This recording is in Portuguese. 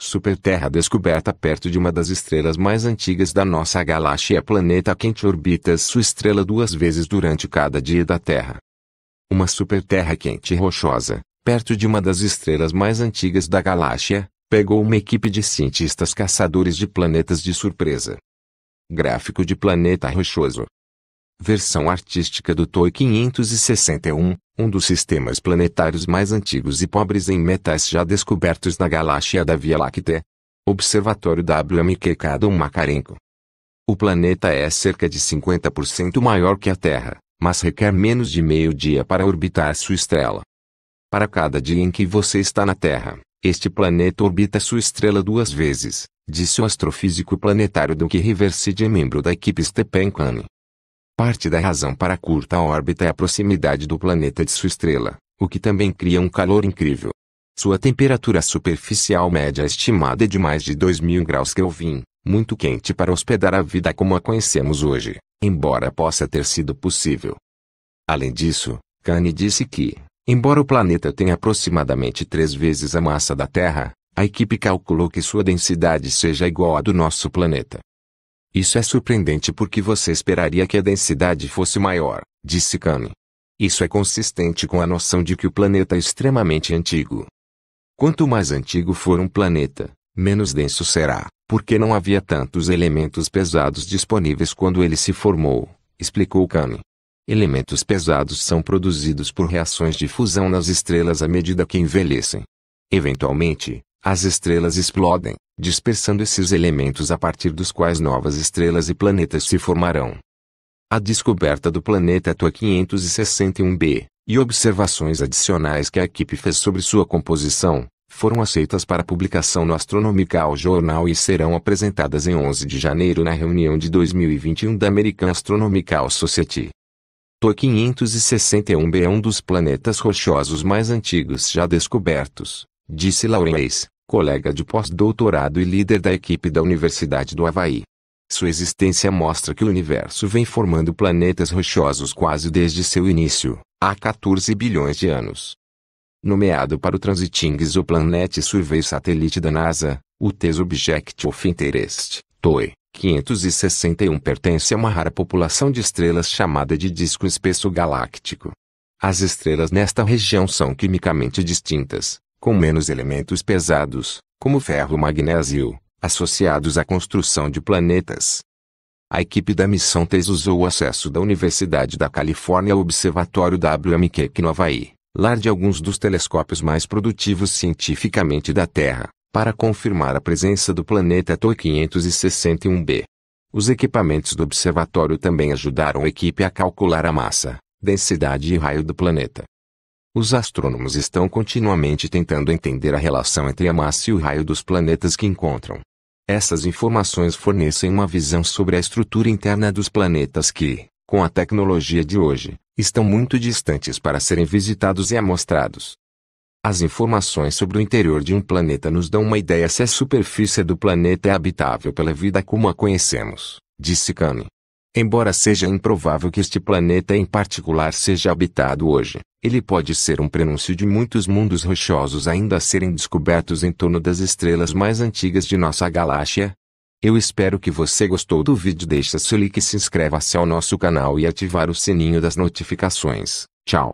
Superterra descoberta perto de uma das estrelas mais antigas da nossa galáxia é planeta quente orbita sua estrela duas vezes durante cada dia da Terra. Uma superterra quente e rochosa, perto de uma das estrelas mais antigas da galáxia, pegou uma equipe de cientistas caçadores de planetas de surpresa. Gráfico de planeta rochoso versão artística do TOI 561, um dos sistemas planetários mais antigos e pobres em metais já descobertos na galáxia da Via Láctea. Observatório WMQK do Macarenco. O planeta é cerca de 50% maior que a Terra, mas requer menos de meio dia para orbitar sua estrela. Para cada dia em que você está na Terra, este planeta orbita sua estrela duas vezes, disse o astrofísico planetário do que Riverside membro da equipe Stepan Kane. Parte da razão para a curta órbita é a proximidade do planeta de sua estrela, o que também cria um calor incrível. Sua temperatura superficial média estimada é de mais de 2000 graus Kelvin, muito quente para hospedar a vida como a conhecemos hoje, embora possa ter sido possível. Além disso, Kane disse que, embora o planeta tenha aproximadamente três vezes a massa da Terra, a equipe calculou que sua densidade seja igual à do nosso planeta. Isso é surpreendente porque você esperaria que a densidade fosse maior, disse Kane. Isso é consistente com a noção de que o planeta é extremamente antigo. Quanto mais antigo for um planeta, menos denso será, porque não havia tantos elementos pesados disponíveis quando ele se formou, explicou Kane. Elementos pesados são produzidos por reações de fusão nas estrelas à medida que envelhecem. Eventualmente, as estrelas explodem, dispersando esses elementos a partir dos quais novas estrelas e planetas se formarão. A descoberta do planeta Tua 561b, e observações adicionais que a equipe fez sobre sua composição, foram aceitas para publicação no Astronomical Journal e serão apresentadas em 11 de janeiro na reunião de 2021 da American Astronomical Society. TO 561b é um dos planetas rochosos mais antigos já descobertos, disse Lawrence, colega de pós-doutorado e líder da equipe da Universidade do Havaí. Sua existência mostra que o universo vem formando planetas rochosos quase desde seu início, há 14 bilhões de anos. Nomeado para o Transiting Exoplanet Survey Satellite da NASA, o TES Object of Interest, TOI, 561 pertence a uma rara população de estrelas chamada de disco espesso galáctico. As estrelas nesta região são quimicamente distintas, com menos elementos pesados, como ferro e magnésio, associados à construção de planetas. A equipe da missão TES usou o acesso da Universidade da Califórnia ao Observatório WMK no Havaí, lar de alguns dos telescópios mais produtivos cientificamente da Terra, para confirmar a presença do planeta TOI 561b. Os equipamentos do observatório também ajudaram a equipe a calcular a massa, densidade e raio do planeta, os astrônomos estão continuamente tentando entender a relação entre a massa e o raio dos planetas que encontram. Essas informações fornecem uma visão sobre a estrutura interna dos planetas que, com a tecnologia de hoje, estão muito distantes para serem visitados e amostrados. As informações sobre o interior de um planeta nos dão uma ideia se a superfície do planeta é habitável pela vida como a conhecemos, disse Kane. Embora seja improvável que este planeta em particular seja habitado hoje, ele pode ser um prenúncio de muitos mundos rochosos ainda a serem descobertos em torno das estrelas mais antigas de nossa galáxia. Eu espero que você gostou do vídeo. Deixa seu like e se inscreva-se ao nosso canal e ativar o sininho das notificações. Tchau.